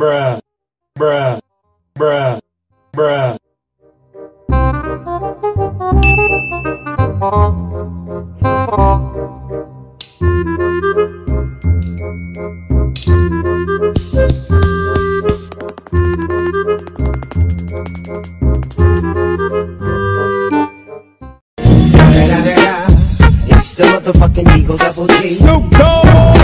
bruh, bruh, bruh, bruh. It's the motherfucking Eagle Double G. Snoop Dogg.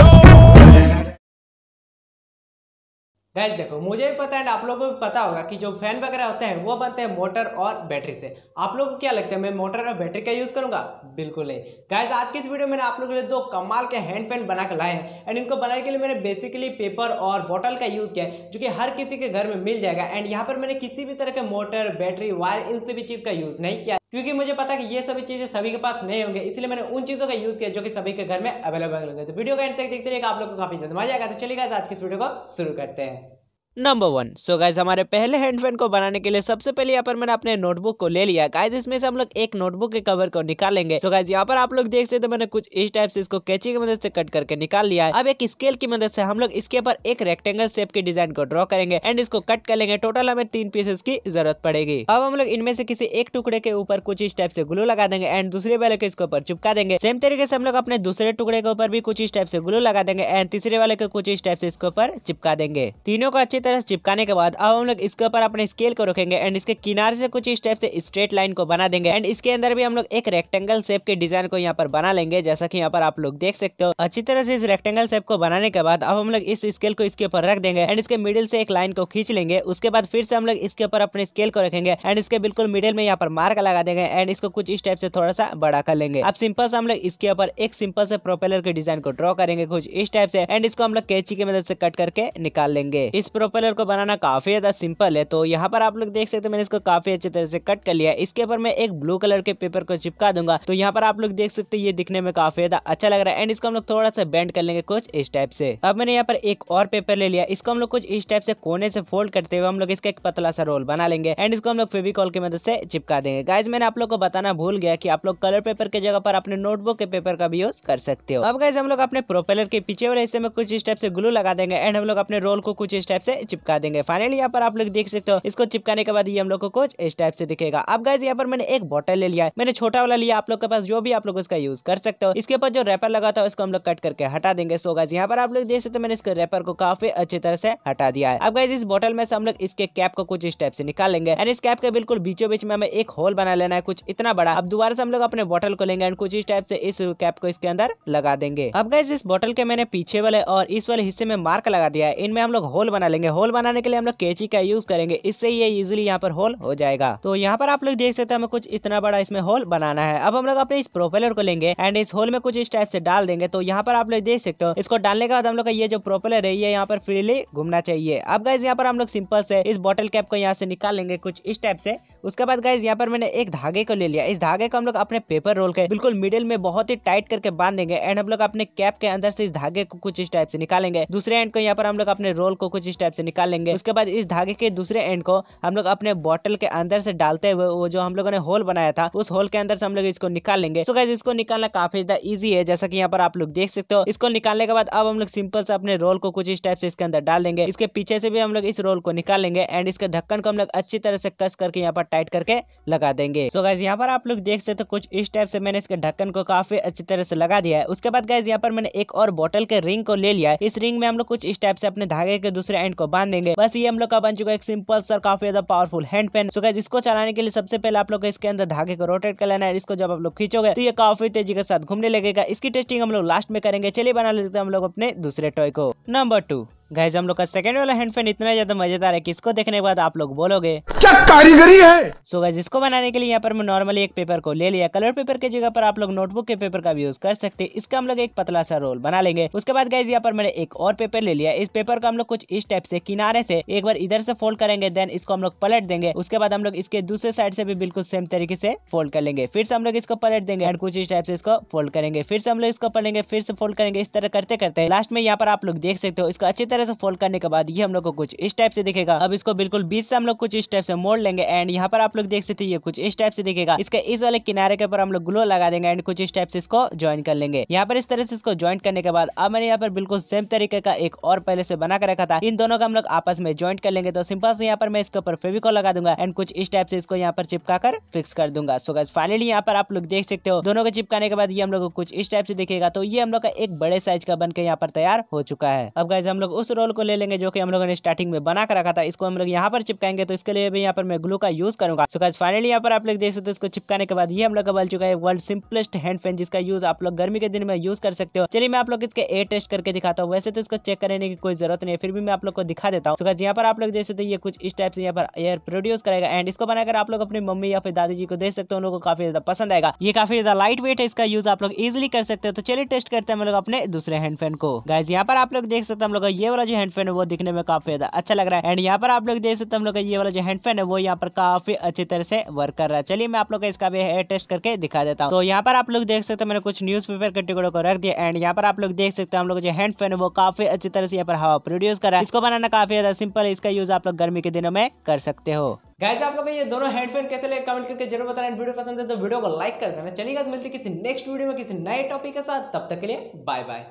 गैस देखो मुझे भी पता है आप लोगों को भी पता होगा कि जो फैन वगैरह होते हैं वो बनते हैं मोटर और बैटरी से आप लोगों को क्या लगता है मैं मोटर और बैटरी का यूज़ करूंगा बिल्कुल नहीं गैस आज की इस वीडियो में आप लोगों के लिए दो कमाल के हैंड फैन बना लाए हैं एंड इनको बनाने के लिए मैंने बेसिकली पेपर और बॉटल का यूज़ किया है जो कि हर किसी के घर में मिल जाएगा एंड यहाँ पर मैंने किसी भी तरह के मोटर बैटरी वायर इन सभी चीज़ का यूज़ नहीं किया क्योंकि मुझे पता है कि ये सभी चीज़ें सभी के पास नहीं होंगे इसलिए मैंने उन चीज़ों का यूज़ किया जो कि सभी के घर में अवेलेबल होंगे तो वीडियो का एंड तक देखते रहिएगा आप लोग को काफ़ी ज़्यादा मजा आएगा तो चलिए आज की इस वीडियो को शुरू करते हैं नंबर वन सो गाइज हमारे पहले हैंड फैन को बनाने के लिए सबसे पहले यहाँ पर मैंने अपने नोटबुक को ले लिया गाइज इसमें से हम लोग एक नोटबुक के कवर को निकालेंगे सो गाइज यहाँ पर आप लोग देख सकते तो मैंने कुछ इस टाइप से इसको कैची की मदद से कट करके निकाल लिया अब एक स्केल की मदद से हम लोग इसके ऊपर एक रेक्टेंगल शेप के डिजाइन को ड्रॉ करेंगे एंड इसको कट कर लेंगे टोटल हमें तीन पीसेस की जरूरत पड़ेगी अब हम लोग इनमें से किसी एक टुकड़े के ऊपर कुछ इस टाइप से ग्लू लगा देंगे एंड दूसरे वाले के इसके ऊपर चिपका देंगे सेम तरीके से हम लोग अपने दूसरे टुकड़े के ऊपर भी कुछ इस टाइप से ग्लू लगा देंगे एंड तीसरे वाले के कुछ इस टाइप से इसके ऊपर चिपका देंगे तीनों को अच्छे तरह से चिपकाने के बाद अब हम लोग इसके ऊपर अपने स्केल को रखेंगे एंड इसके किनारे से कुछ इस टाइप से स्ट्रेट लाइन को बना देंगे एंड इसके अंदर भी हम लोग एक रेक्टेंगल शेप के डिजाइन को यहाँ पर बना लेंगे जैसा की यहाँ पर आप लोग देख सकते हो अच्छी तरह से इस रेक्टेंगल शेप को बनाने के बाद अब हम लोग इस स्केल को इसके ऊपर रख देंगे एंड इसके मिडिल से एक लाइन को खींच लेंगे उसके बाद फिर से हम लोग इसके ऊपर अपने स्केल को रखेंगे एंड इसके बिल्कुल मिडिल में यहाँ पर मार्क लगा देंगे एंड इसको कुछ इस टाइप से थोड़ा सा बड़ा कर लेंगे अब सिंपल से हम लोग इसके ऊपर एक सिंपल से प्रोपेलर के डिजाइन को ड्रॉ करेंगे कुछ इस टाइप से एंड इसको हम लोग कैची की मदद से कट करके निकाल लेंगे इस प्रोपेलर प्रोपेलर को बनाना काफ़ी ज़्यादा सिंपल है तो यहाँ पर आप लोग देख सकते हैं मैंने इसको काफ़ी अच्छी तरह से कट कर लिया इसके ऊपर मैं एक ब्लू कलर के पेपर को चिपका दूंगा तो यहाँ पर आप लोग देख सकते ये दिखने में काफ़ी ज़्यादा अच्छा लग रहा है एंड इसको हम लोग थोड़ा सा बैंड कर लेंगे कुछ इस टाइप से अब मैंने यहाँ पर एक और पेपर ले लिया इसको हम लोग कुछ इस टाइप से कोने से फोल्ड करते हुए हम लोग इसका एक पतला सा रोल बना लेंगे एंड इसको हम लोग फेविकॉल की मदद से चिपका देंगे गाइज मैंने आप लोग को बताना भूल गया कि आप लोग कलर पेपर की जगह पर अपने नोटबुक के पेपर का भी यूज कर सकते हो अब गाइज हम लोग अपने प्रोपेलर के पीछे वाले हिस्से में कुछ इस टाइप से ग्लू लगा देंगे एंड हम लोग अपने रोल को कुछ इस टाइप से चिपका देंगे फाइनली यहाँ पर आप लोग देख सकते हो इसको चिपकाने के बाद ये हम लोग को कुछ इस टाइप से दिखेगा अब गाइज यहाँ पर मैंने एक बोटल ले लिया है मैंने छोटा वाला लिया आप लोग के पास जो भी आप लोग उसका यूज कर सकते हो इसके ऊपर जो रेपर लगा था उसको हम लोग कट करके हटा देंगे सो गाइज यहाँ पर आप लोग देख सकते हो मैंने इसके रेपर को काफी अच्छी तरह से हटा दिया है अब गाइज इस बोटल में से हम लोग इसके कैप को कुछ इस टाइप से निकाल लेंगे एंड इस कैप के बिल्कुल बीचों बीच में हमें एक होल बना लेना है कुछ इतना बड़ा अब दोबारा से हम लोग अपने बोटल को लेंगे एंड कुछ इस टाइप से इस कैप को इसके अंदर लगा देंगे अब गाइज इस बोटल के मैंने पीछे वाले और इस वाले हिस्से में मार्क लगा दिया है इनमें हम लोग होल बना लेंगे करेंगे होल बनाने के लिए हम लोग कैची का यूज करेंगे इससे ये इजिली यहाँ पर होल हो जाएगा तो यहाँ पर आप लोग देख सकते हैं हमें कुछ इतना बड़ा इसमें होल बनाना है अब हम लोग अपने इस प्रोपेलर को लेंगे एंड इस होल में कुछ इस टाइप से डाल देंगे तो यहाँ पर आप लोग देख सकते हो इसको डालने के बाद हम लोग का ये जो प्रोपेलर है ये यहाँ पर फ्रीली घूमना चाहिए अब गाइज यहाँ पर हम लोग सिंपल से इस बॉटल कैप को यहाँ से निकाल लेंगे कुछ इस टाइप से उसके बाद गाइज यहाँ पर मैंने एक धागे को ले लिया इस धागे को हम लोग अपने पेपर रोल के बिल्कुल मिडिल में बहुत ही टाइट करके बांधेंगे एंड हम लोग अपने कैप के अंदर से इस धागे को कुछ इस टाइप से निकालेंगे दूसरे एंड को यहाँ पर हम लोग अपने रोल को कुछ इस टाइप से निकाल लेंगे उसके बाद इस धागे के दूसरे एंड को हम लोग अपने बॉटल के अंदर से डालते हुए वो जो हम लोगों ने होल बनाया था उस होल के अंदर से हम लोग इसको निकाल लेंगे सो गाइज इसको निकालना काफी ज्यादा ईजी है जैसा की यहाँ पर आप लोग देख सकते हो इसको निकालने के बाद अब हम लोग सिंपल से अपने रोल को कुछ इस टाइप से इसके अंदर डाल देंगे इसके पीछे से भी हम लोग इस रोल को निकालेंगे एंड इसके ढक्कन को हम लोग अच्छी तरह से कस करके यहाँ पर टाइट करके लगा देंगे सो so गाइज यहाँ पर आप लोग देख सकते हो कुछ इस टाइप से मैंने इसके ढक्कन को काफी अच्छी तरह से लगा दिया है उसके बाद गाइज यहाँ पर मैंने एक और बोटल के रिंग को ले लिया है इस रिंग में हम लोग कुछ इस टाइप से अपने धागे के दूसरे एंड को बांध देंगे बस ये हम लोग का बन चुका है एक सिंपल सर काफी ज्यादा powerful hand fan so guys इसको चलाने के लिए सबसे पहले आप लोग इसके अंदर धागे को रोटेट कर लेना है इसको जब आप लोग खींचोगे तो ये काफी तेजी के साथ घूमने लगेगा इसकी टेस्टिंग हम लोग लास्ट में करेंगे चलिए बना लेते हैं हम लोग अपने दूसरे टॉय को नंबर टू गैज हम लोग का सेकंड वाला हैंड फैन इतना ज्यादा मजेदार है किसको इसको देखने के बाद आप लोग बोलोगे क्या कारीगरी है सो so गैज इसको बनाने के लिए यहाँ पर मैं नॉर्मली एक पेपर को ले लिया कलर पेपर की जगह पर आप लोग नोटबुक के पेपर का भी यूज कर सकते हैं इसका हम लोग एक पतला सा रोल बना लेंगे उसके बाद गैज यहाँ पर मैंने एक और पेपर ले लिया इस पेपर को हम लोग कुछ इस टाइप से किनारे से एक बार इधर से फोल्ड करेंगे देन इसको हम लोग पलट देंगे उसके बाद हम लोग इसके दूसरे साइड से भी बिल्कुल सेम तरीके से फोल्ड कर लेंगे फिर से हम लोग इसको पलट देंगे एंड कुछ इस टाइप से इसको फोल्ड करेंगे फिर से हम लोग इसको पलेंगे फिर से फोल्ड करेंगे इस तरह करते करते लास्ट में यहाँ पर आप लोग देख सकते हो इसको अच्छी तरह तरह से फोल्ड करने के बाद ये हम लोग को कुछ इस टाइप से दिखेगा अब इसको बिल्कुल बीच से हम लोग कुछ इस टाइप से मोड़ लेंगे एंड यहाँ पर आप लोग देख सकते ये कुछ इस टाइप से दिखेगा इसके इस वाले किनारे के ऊपर हम लोग ग्लो लगा देंगे एंड कुछ इस टाइप से इसको ज्वाइन कर लेंगे यहाँ पर इस तरह से इसको ज्वाइन करने के बाद अब मैंने यहाँ पर बिल्कुल सेम तरीके का एक और पहले से बना कर रखा था इन दोनों का हम लोग आपस में ज्वाइंट कर लेंगे तो सिंपल से यहाँ पर मैं इसके ऊपर फेविकॉल लगा दूंगा एंड कुछ इस टाइप से इसको यहाँ पर चिपका कर फिक्स कर दूंगा सो गैस फाइनली यहाँ पर आप लोग देख सकते हो दोनों को चिपकाने के बाद ये हम लोग को कुछ इस टाइप से दिखेगा तो ये हम लोग का एक बड़े साइज का बनकर यहाँ पर तैयार हो चुका है अब गैस हम लोग उस उस रोल को ले लेंगे जो कि हम लोगों ने स्टार्टिंग में बना कर रखा था इसको हम लोग यहाँ पर चिपकाएंगे तो इसके लिए भी यहाँ पर मैं ग्लू का यूज करूंगा सो फाइनली यहाँ पर आप लोग देख सकते हो इसको चिपकाने के बाद ये हम लोग का बल चुका है वर्ल्ड सिंपलेस्ट हैंड फैन जिसका यूज आप लोग गर्मी के दिन में यूज कर सकते हो चलिए मैं आप लोग इसके एयर टेस्ट करके दिखाता हूँ वैसे तो इसको चेक करने की कोई जरूरत नहीं है फिर भी मैं आप लोग को दिखा देता हूँ यहाँ पर आप लोग देख सकते ये कुछ इस टाइप से यहाँ पर एयर प्रोड्यूस करेगा एंड इसको बनाकर आप लोग अपनी मम्मी या फिर दादी जी को देख सकते हो उन लोगों को काफी ज्यादा पसंद आएगा ये काफी ज्यादा लाइट वेट है इसका यूज आप लोग इजिली कर सकते हो तो चलिए टेस्ट करते हैं हम लोग अपने दूसरे हैंड फैन को गाइज यहाँ पर आप लोग देख सकते हैं हम लोग ये वाला जो हैंड फैन है वो दिखने में काफी ज्यादा अच्छा लग रहा है एंड यहाँ पर आप लोग देख सकते हम लोग का ये वाला जो हैंड फैन है वो यहाँ पर काफी अच्छी तरह से वर्क कर रहा है चलिए मैं आप लोग का इसका भी हेयर टेस्ट करके दिखा देता हूँ तो यहाँ पर आप लोग देख सकते मैंने कुछ न्यूज पेपर के टुकड़ों को रख दिया एंड यहाँ पर आप लोग देख सकते हैं हम लोग जो हैंड फैन है वो काफी अच्छी तरह से यहाँ पर हवा प्रोड्यूस कर रहा है इसको बनाना काफी ज्यादा सिंपल है इसका यूज आप लोग गर्मी के दिनों में कर सकते हो गाइस आप लोग ये दोनों हेडफोन कैसे लगे कमेंट करके जरूर बताना वीडियो पसंद है तो वीडियो को लाइक कर देना चलिए गाइस मिलते किसी नेक्स्ट वीडियो में किसी नए टॉपिक के साथ तब तक के लिए बाय बाय